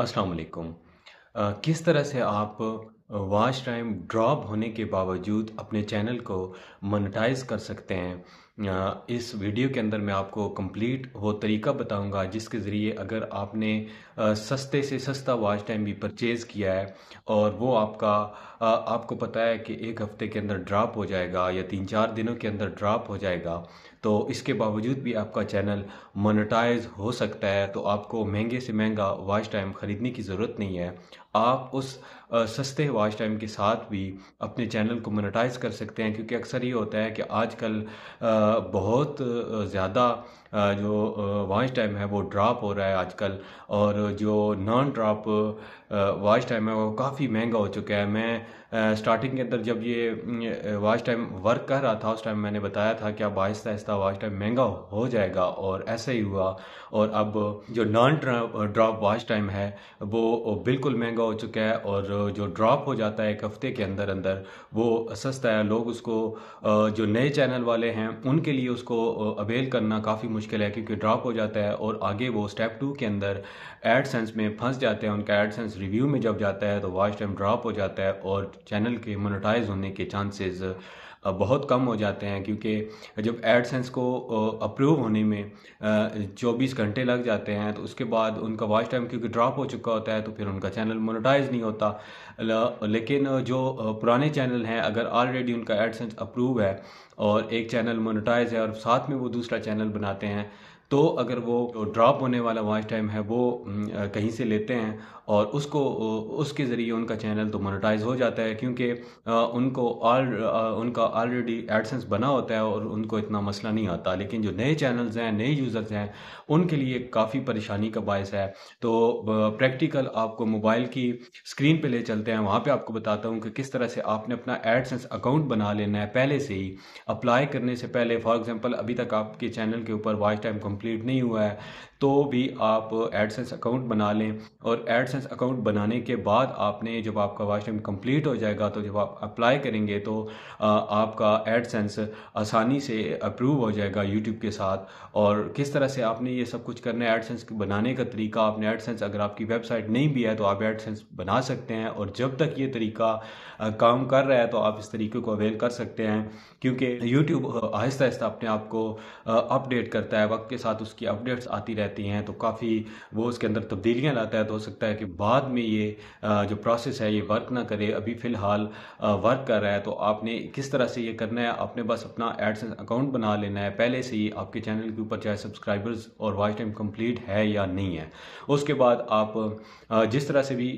अस्सलाम वालेकुम किस तरह से आप वॉच टाइम ड्रॉप होने के बावजूद अपने चैनल को मोनेटाइज कर सकते हैं इस वीडियो के अंदर मैं आपको कंप्लीट वो तरीका बताऊंगा जिसके ज़रिए अगर आपने सस्ते से सस्ता वॉच टाइम भी परचेज़ किया है और वो आपका आपको पता है कि एक हफ्ते के अंदर ड्रॉप हो जाएगा या तीन चार दिनों के अंदर ड्रॉप हो जाएगा तो इसके बावजूद भी आपका चैनल मोनेटाइज हो सकता है तो आपको महंगे से महंगा वॉच टाइम ख़रीदने की ज़रूरत नहीं है आप उस सस्ते वॉच टाइम के साथ भी अपने चैनल को मोनेटाइज कर सकते हैं क्योंकि अक्सर ये होता है कि आजकल बहुत ज़्यादा जो वॉच टाइम है वो ड्रॉप हो रहा है आजकल और जो नॉन ड्रॉप वॉच टाइम है वो काफ़ी महंगा हो चुका है मैं स्टार्टिंग के अंदर जब ये वॉच टाइम वर्क कर रहा था उस टाइम मैंने बताया था कि अब आहिस्ता आहिस्ता वॉच टाइम महंगा हो जाएगा और ऐसा ही हुआ और अब जो नॉन ड्रॉप वॉच टाइम है वो बिल्कुल महंगा हो चुका है और जो ड्रॉप हो जाता है एक हफ़्ते के अंदर अंदर वो सस्ता है लोग उसको जो नए चैनल वाले हैं उन के लिए उसको अवेल करना काफ़ी मुश्किल है क्योंकि ड्रॉप हो जाता है और आगे वो स्टेप टू के अंदर सेंस में फंस जाते हैं उनका सेंस रिव्यू में जब जाता है तो वॉच टाइम ड्रॉप हो जाता है और चैनल के मोनोटाइज होने के चांसेज बहुत कम हो जाते हैं क्योंकि जब एडसेंस को अप्रूव होने में चौबीस घंटे लग जाते हैं तो उसके बाद उनका वॉच टाइम क्योंकि ड्रॉप हो चुका होता है तो फिर उनका चैनल मोनोटाइज नहीं होता लेकिन जो पुराने चैनल हैं अगर ऑलरेडी उनका एडसेंस अप्रूव है और एक चैनल मोनोटाइज है और साथ में वो दूसरा चैनल बनाते हैं तो अगर वो ड्रॉप होने वाला वॉच टाइम है वो कहीं से लेते हैं और उसको उसके ज़रिए उनका चैनल तो मोनेटाइज हो जाता है क्योंकि उनको आल उनका ऑलरेडी एडसेंस बना होता है और उनको इतना मसला नहीं आता लेकिन जो नए चैनल्स हैं नए यूज़र्स हैं उनके लिए काफ़ी परेशानी का बायस है तो प्रैक्टिकल आपको मोबाइल की स्क्रीन पर ले चलते हैं वहाँ पर आपको बताता हूँ कि किस तरह से आपने अपना एडसेंस अकाउंट बना लेना है पहले से ही अप्लाई करने से पहले फॉर एग्ज़ाम्पल अभी तक आपके चैनल के ऊपर वॉच टाइम कम्प्लीट नहीं हुआ है तो भी आप एडसेंस अकाउंट बना लें और एडसेंस बिजनेस अकाउंट बनाने के बाद आपने जब आपका टाइम कम्प्लीट हो जाएगा तो जब आप अप्लाई करेंगे तो आपका एडसेंस आसानी से अप्रूव हो जाएगा यूट्यूब के साथ और किस तरह से आपने ये सब कुछ करना है एडसेंस बनाने का तरीका आपने एडसेंस अगर आपकी वेबसाइट नहीं भी है तो आप एडसेंस बना सकते हैं और जब तक ये तरीका काम कर रहा है तो आप इस तरीके को अवेल कर सकते हैं क्योंकि यूट्यूब आहिस्ता आहिस्ता अपने आप को अपडेट करता है वक्त के साथ उसकी अपडेट्स आती रहती हैं तो काफ़ी वो उसके अंदर तब्दीलियाँ लाता है तो हो सकता है कि बाद में ये जो प्रोसेस है ये वर्क ना करे अभी फ़िलहाल वर्क कर रहा है तो आपने किस तरह से ये करना है आपने बस अपना एड्स अकाउंट बना लेना है पहले से ही आपके चैनल के ऊपर चाहे सब्सक्राइबर्स और वॉच टाइम कंप्लीट है या नहीं है उसके बाद आप जिस तरह से भी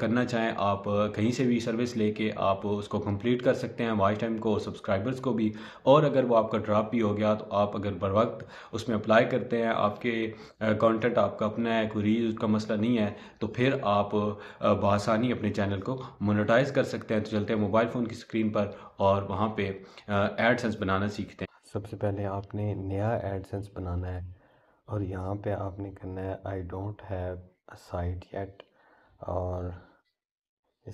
करना चाहें आप कहीं से भी सर्विस लेके आप उसको कंप्लीट कर सकते हैं वॉच टाइम को सब्सक्राइबर्स को भी और अगर वो आपका ड्रॉप भी हो गया तो आप अगर बर वक्त उसमें अप्लाई करते हैं आपके कंटेंट आपका अपना है कोई रीज उसका मसला नहीं है तो फिर फिर आप बासानी अपने चैनल को मोनेटाइज कर सकते हैं तो चलते हैं मोबाइल फ़ोन की स्क्रीन पर और वहाँ पे एडसेंस बनाना सीखते हैं सबसे पहले आपने नया एडसेंस बनाना है और यहाँ पे आपने करना है I don't have a site yet और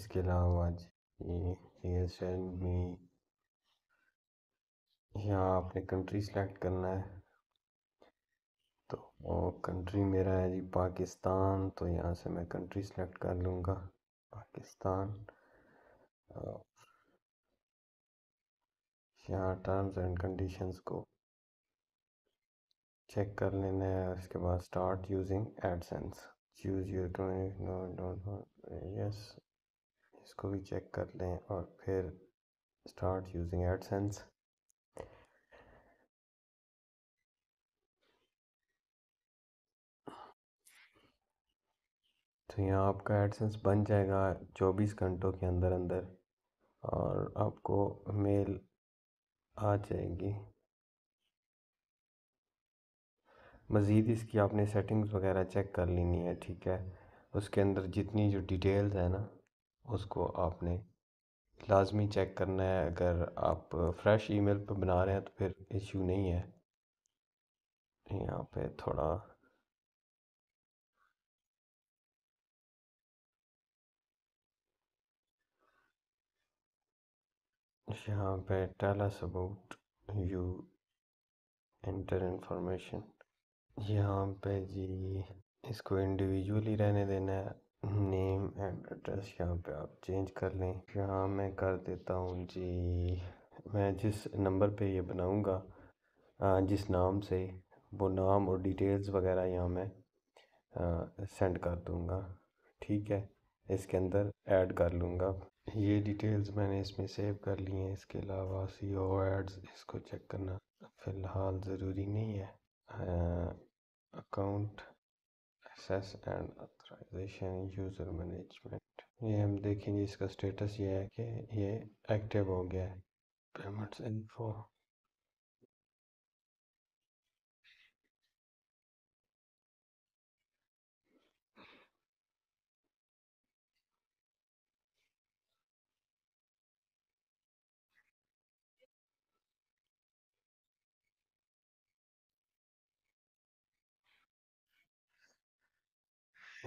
इसके अलावा जी मी यहाँ आपने कंट्री सेलेक्ट करना है तो वो कंट्री मेरा है जी पाकिस्तान तो यहाँ से मैं कंट्री सेलेक्ट कर लूँगा पाकिस्तान और यहाँ टर्म्स एंड कंडीशंस को चेक कर लेना है उसके बाद start using AdSense choose your community no yes इसको भी चेक कर लें और फिर स्टार्ट यूजिंग एडसेंस तो यहाँ आपका एडसेंस बन जाएगा चौबीस घंटों के अंदर अंदर और आपको मेल आ जाएगी मज़ीद इसकी आपने सेटिंग्स वगैरह चेक कर लेनी है ठीक है उसके अंदर जितनी जो डिटेल्स है ना उसको आपने लाजमी चेक करना है अगर आप फ्रेश ईमेल पर बना रहे हैं तो फिर इश्यू नहीं है यहाँ पे थोड़ा यहाँ पे tell us about you inter information यहाँ पे जी इसको इंडिविजुअली रहने देना है नेम एंड एड्रेस यहाँ पे आप चेंज कर लें यहाँ मैं कर देता हूँ जी मैं जिस नंबर पे ये बनाऊँगा जिस नाम से वो नाम और डिटेल्स वगैरह यहाँ मैं सेंड कर दूँगा ठीक है इसके अंदर ऐड कर लूँगा ये डिटेल्स मैंने इसमें सेव कर ली हैं इसके अलावा सी ओ एड्स इसको चेक करना फ़िलहाल ज़रूरी नहीं है account access and authorisation user management ये हम देखेंगे इसका स्टेटस ये है कि ये एक्टिव हो गया है पेमेंट्स इनफो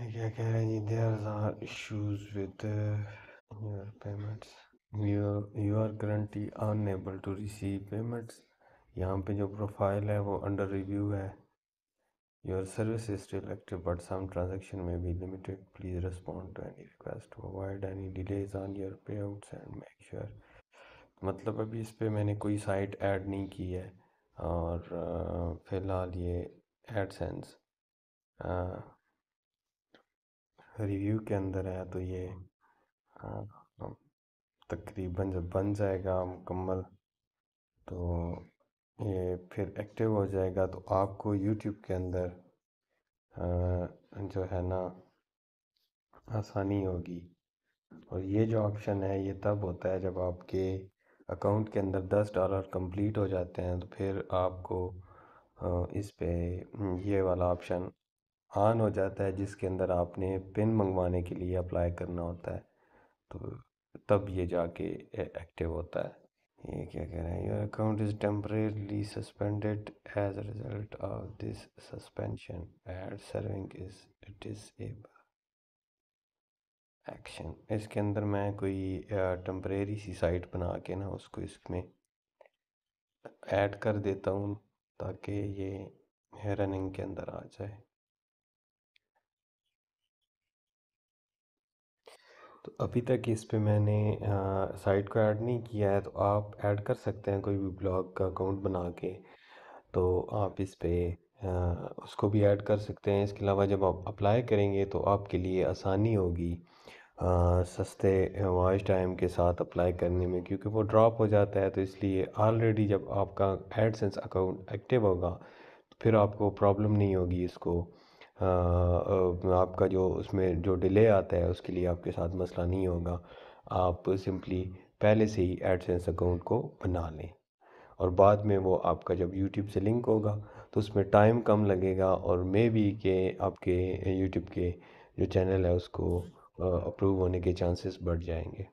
क्या कह रहे हैं जी there are issues with your payments you are currently unable to receive payments यहाँ पे जो प्रोफाइल है वो अंडर रिव्यू है your service is still active but some transaction में भी limited please respond to any request avoid any delays on your payouts and make sure मतलब अभी इस पर मैंने कोई साइट ऐड नहीं की है और फ़िलहाल ये एडसेंस रिव्यू के अंदर है तो ये हाँ। तकरीबन जब बन जाएगा मुकम्मल तो ये फिर एक्टिव हो जाएगा तो आपको यूट्यूब के अंदर जो है ना आसानी होगी और ये जो ऑप्शन है ये तब होता है जब आपके अकाउंट के अंदर दस डॉलर कंप्लीट हो जाते हैं तो फिर आपको इस पे हम्म, ये वाला ऑप्शन ऑन हो जाता है जिसके अंदर आपने पिन मंगवाने के लिए अप्लाई करना होता है तो तब ये जाके एक्टिव होता है ये क्या कह रहे हैं your account is temporarily suspended as a result of this suspension ad serving is disable action इसके अंदर मैं कोई टम्परेरी सी साइट बना के ना उसको इसमें ऐड कर देता हूँ ताकि ये रनिंग के अंदर आ जाए तो अभी तक इस पे मैंने साइट को ऐड नहीं किया है तो आप ऐड कर सकते हैं कोई भी ब्लॉग का अकाउंट बना के तो आप इस पे आ, उसको भी ऐड कर सकते हैं इसके अलावा जब आप अप्लाई करेंगे तो आपके लिए आसानी होगी सस्ते वॉच टाइम के साथ अप्लाई करने में क्योंकि वो ड्रॉप हो जाता है तो इसलिए ऑलरेडी जब आपका एडसेंस अकाउंट एक्टिव होगा तो फिर आपको प्रॉब्लम नहीं होगी इसको आपका जो उसमें जो डिले आता है उसके लिए आपके साथ मसला नहीं होगा आप सिंपली पहले से ही एडसेंस अकाउंट को बना लें और बाद में वो आपका जब यूट्यूब से लिंक होगा तो उसमें टाइम कम लगेगा और मे भी के आपके यूट्यूब के जो चैनल है उसको अप्रूव होने के चांसेस बढ़ जाएंगे